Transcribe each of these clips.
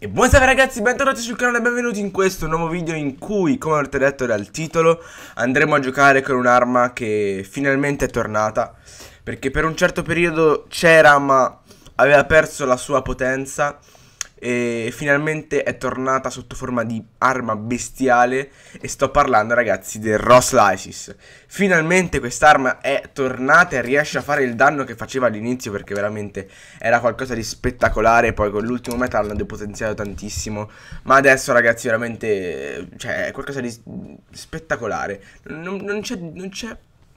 E buonasera ragazzi, bentornati sul canale e benvenuti in questo nuovo video in cui, come avete detto dal titolo, andremo a giocare con un'arma che finalmente è tornata Perché per un certo periodo c'era ma aveva perso la sua potenza e finalmente è tornata sotto forma di arma bestiale e sto parlando ragazzi del Ross Lysis. Finalmente quest'arma è tornata e riesce a fare il danno che faceva all'inizio perché veramente era qualcosa di spettacolare, poi con l'ultimo metal hanno depotenziato tantissimo, ma adesso ragazzi veramente cioè, è qualcosa di spettacolare, non, non c'è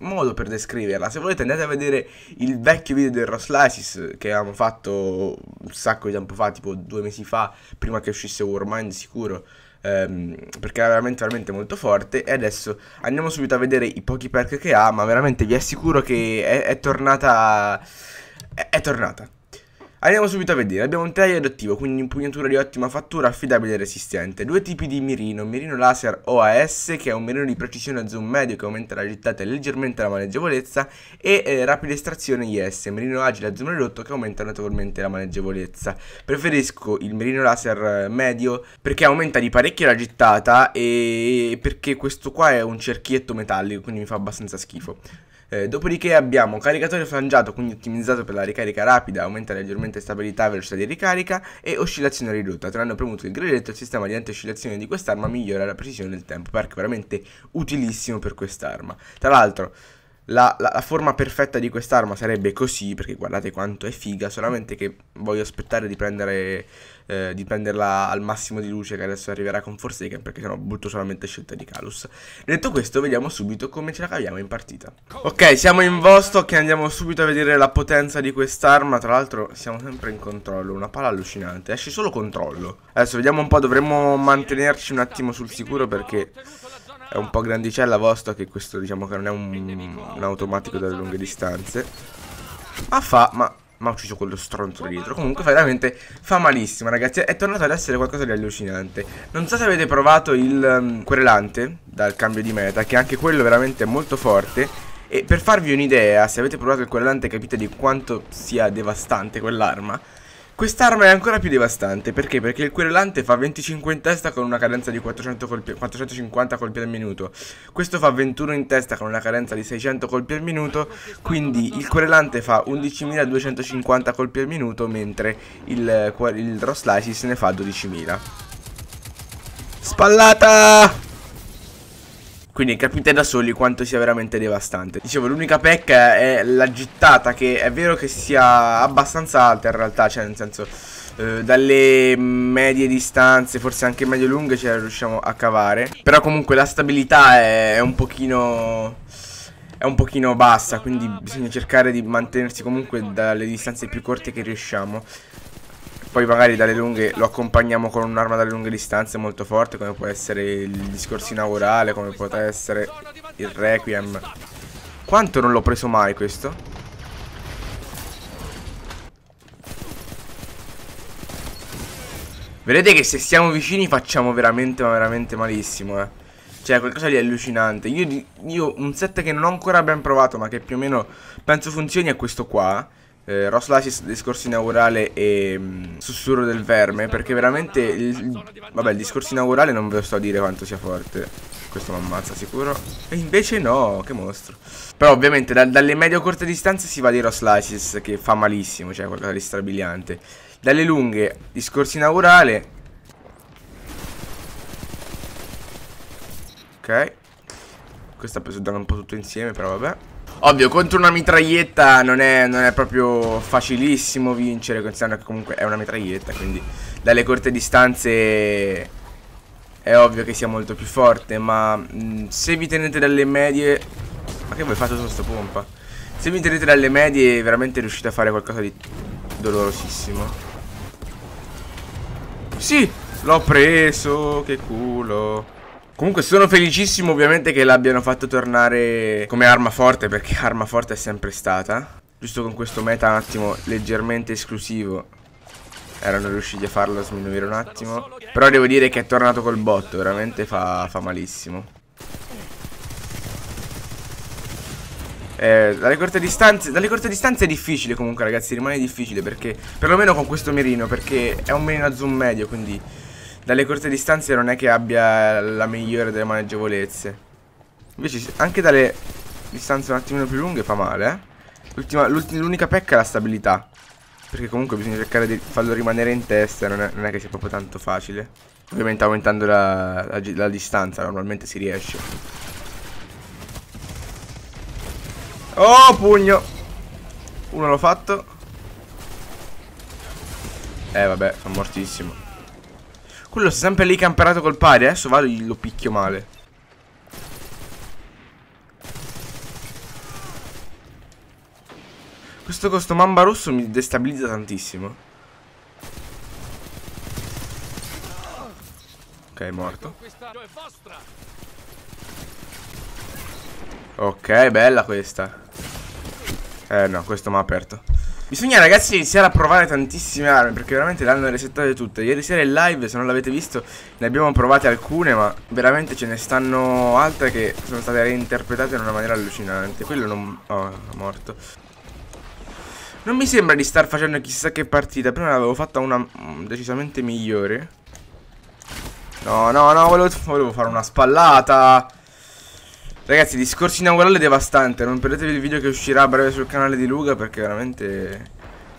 modo per descriverla. Se volete andate a vedere il vecchio video del Ross che avevamo fatto un sacco di tempo fa, tipo due mesi fa, prima che uscisse Warmind sicuro. Um, perché era veramente veramente molto forte e adesso andiamo subito a vedere i pochi perk che ha ma veramente vi assicuro che è, è tornata è, è tornata Andiamo subito a vedere, abbiamo un taglio adattivo, quindi impugnatura di ottima fattura, affidabile e resistente. Due tipi di mirino, mirino laser OAS che è un mirino di precisione a zoom medio che aumenta la gittata e leggermente la maneggevolezza e eh, rapida estrazione IS, mirino agile a zoom ridotto che aumenta notevolmente la maneggevolezza. Preferisco il mirino laser eh, medio perché aumenta di parecchio la gittata e perché questo qua è un cerchietto metallico quindi mi fa abbastanza schifo. Eh, dopodiché abbiamo caricatore frangiato, quindi ottimizzato per la ricarica rapida, aumenta leggermente stabilità e velocità di ricarica e oscillazione ridotta. Tenendo premuto il gradetto, il sistema di anti-oscillazione di quest'arma migliora la precisione del tempo, perché è veramente utilissimo per quest'arma. Tra l'altro, la, la, la, forma perfetta di quest'arma sarebbe così, perché guardate quanto è figa, solamente che voglio aspettare di, prendere, eh, di prenderla al massimo di luce che adesso arriverà con Forsaken, perché sennò butto solamente scelta di Calus. Detto questo, vediamo subito come ce la caviamo in partita. Ok, siamo in Vostok e andiamo subito a vedere la potenza di quest'arma, tra l'altro siamo sempre in controllo, una palla allucinante, esce solo controllo. Adesso vediamo un po', dovremmo mantenerci un attimo sul sicuro perché è un po' grandicella vostra che questo diciamo che non è un, un automatico dalle lunghe distanze ma fa ma ma ho ucciso quello stronzo dietro Comunque veramente fa malissimo ragazzi È tornato ad essere qualcosa di allucinante Non so se avete provato il um, querelante Dal cambio di meta Che anche quello veramente è molto forte E per farvi un'idea Se avete provato il querelante capite di quanto sia devastante quell'arma Quest'arma è ancora più devastante, perché? Perché il querelante fa 25 in testa con una cadenza di 400 colpi, 450 colpi al minuto. Questo fa 21 in testa con una cadenza di 600 colpi al minuto, quindi il querelante fa 11.250 colpi al minuto, mentre il, eh, il Ross ne fa 12.000. Spallata! Quindi capite da soli quanto sia veramente devastante Dicevo l'unica pecca è la gittata Che è vero che sia abbastanza alta in realtà Cioè nel senso eh, dalle medie distanze Forse anche medio lunghe ce la riusciamo a cavare Però comunque la stabilità è, è un pochino è un pochino bassa quindi bisogna cercare di mantenersi comunque dalle distanze più corte che riusciamo poi magari dalle lunghe lo accompagniamo con un'arma dalle lunghe distanze molto forte come può essere il discorso inaugurale, come potrà essere il Requiem. Quanto non l'ho preso mai questo? Vedete che se siamo vicini facciamo veramente ma veramente malissimo eh. Cioè qualcosa di allucinante io, io un set che non ho ancora ben provato ma che più o meno penso funzioni è questo qua eh, Ross Lassis discorso inaugurale e mh, mm, sussurro del verme perché veramente il, vabbè il discorso inaugurale non ve lo sto a dire quanto sia forte questo mi ammazza sicuro e invece no che mostro però ovviamente da, dalle medio corte distanze si va di Ross Lassis che fa malissimo cioè qualcosa di strabiliante dalle lunghe discorso inaugurale ok questa ha preso danno un po' tutto insieme però vabbè Ovvio, contro una mitraglietta non è, non è proprio facilissimo vincere, considerando che comunque è una mitraglietta, quindi dalle corte distanze è ovvio che sia molto più forte, ma mh, se vi tenete dalle medie... Ma che voi fate su sto pompa? Se vi tenete dalle medie veramente riuscite a fare qualcosa di dolorosissimo. Sì, l'ho preso, che culo. Comunque sono felicissimo ovviamente che l'abbiano fatto tornare come arma forte perché arma forte è sempre stata. Giusto con questo meta un attimo leggermente esclusivo erano riusciti a farlo sminuire un attimo. Però devo dire che è tornato col botto, veramente fa, fa malissimo. Eh, dalle, corte distanze, dalle corte distanze è difficile comunque ragazzi, rimane difficile perché perlomeno con questo mirino perché è un mirino a zoom medio quindi dalle corte distanze non è che abbia la migliore delle maneggevolezze. Invece anche dalle distanze un attimino più lunghe fa male, eh. L'unica pecca è la stabilità. Perché comunque bisogna cercare di farlo rimanere in testa, non è, non è che sia proprio tanto facile. Ovviamente aumentando la, la, la distanza, normalmente si riesce. Oh, pugno! Uno l'ho fatto. Eh, vabbè, sono mortissimo. Quello sta sempre lì camperato col pari. Adesso vado e lo picchio male. Questo, costo mamba rosso mi destabilizza tantissimo. Ok, è morto. Ok, bella questa. Eh no, questo mi ha aperto. Bisogna ragazzi iniziare a provare tantissime armi Perché veramente le hanno resettate tutte Ieri sera in live se non l'avete visto Ne abbiamo provate alcune ma veramente ce ne stanno altre Che sono state reinterpretate in una maniera allucinante Quello non... Oh, è morto Non mi sembra di star facendo chissà che partita Prima l'avevo fatta una mm, decisamente migliore No no no volevo, volevo fare una spallata Ragazzi, discorso inaugurale devastante. Non perdetevi il video che uscirà a breve sul canale di Luca perché veramente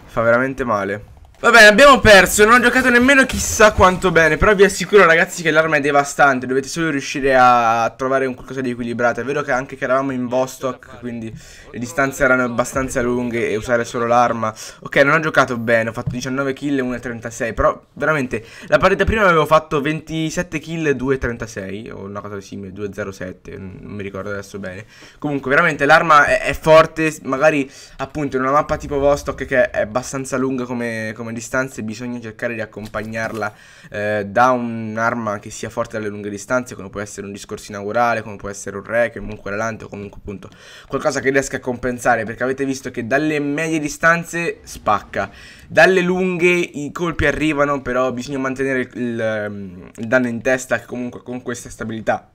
fa veramente male. Va bene, abbiamo perso, non ho giocato nemmeno chissà quanto bene, però vi assicuro ragazzi che l'arma è devastante, dovete solo riuscire a trovare un qualcosa di equilibrato, è vero che anche che eravamo in Vostok, quindi le distanze erano abbastanza lunghe e usare solo l'arma. Ok, non ho giocato bene, ho fatto 19 kill e 1,36, però veramente la partita prima avevo fatto 27 kill e 2,36, o una cosa simile, 2,07, non mi ricordo adesso bene. Comunque veramente l'arma è, è, forte, magari appunto in una mappa tipo Vostok che è abbastanza lunga come, come lunghissime distanze bisogna cercare di accompagnarla eh, da un'arma che sia forte alle lunghe distanze, come può essere un discorso inaugurale, come può essere un re, comunque l'alante o comunque appunto qualcosa che riesca a compensare, perché avete visto che dalle medie distanze spacca, dalle lunghe i colpi arrivano, però bisogna mantenere il, ehm, il danno in testa che comunque con questa stabilità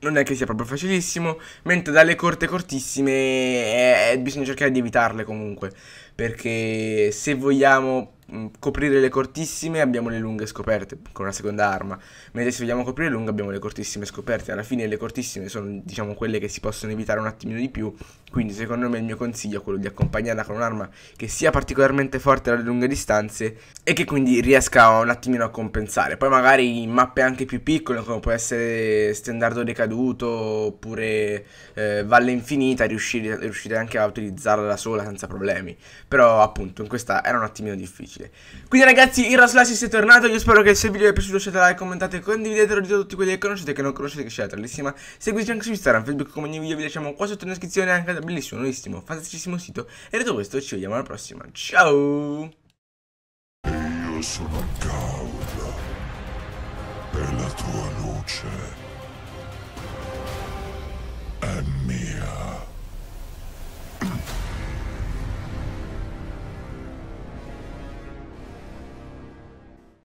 non è che sia proprio facilissimo, mentre dalle corte cortissime eh, bisogna cercare di evitarle comunque, perché se vogliamo Mm, coprire le cortissime abbiamo le lunghe scoperte con una seconda arma, mentre se vogliamo coprire le lunghe abbiamo le cortissime scoperte, alla fine le cortissime sono diciamo quelle che si possono evitare un attimino di più, quindi secondo me il mio consiglio è quello di accompagnarla con un'arma che sia particolarmente forte alle lunghe distanze e che quindi riesca un attimino a compensare, poi magari in mappe anche più piccole come può essere standardo Decaduto oppure eh, Valle Infinita riuscire, riuscire anche a utilizzarla da sola senza problemi, però appunto in questa era un attimino difficile difficile Quindi ragazzi, il Raslassi si è tornato Io spero che se il video vi è piaciuto lasciate like, commentate e Condividetelo di tutti quelli che conoscete e che non conoscete Che siete bellissima Seguiteci anche su Instagram, Facebook Come ogni video vi lasciamo qua sotto in descrizione Anche da bellissimo, nuovissimo, fantasticissimo sito E detto questo ci vediamo alla prossima Ciao Io sono cauda Per la tua luce È mia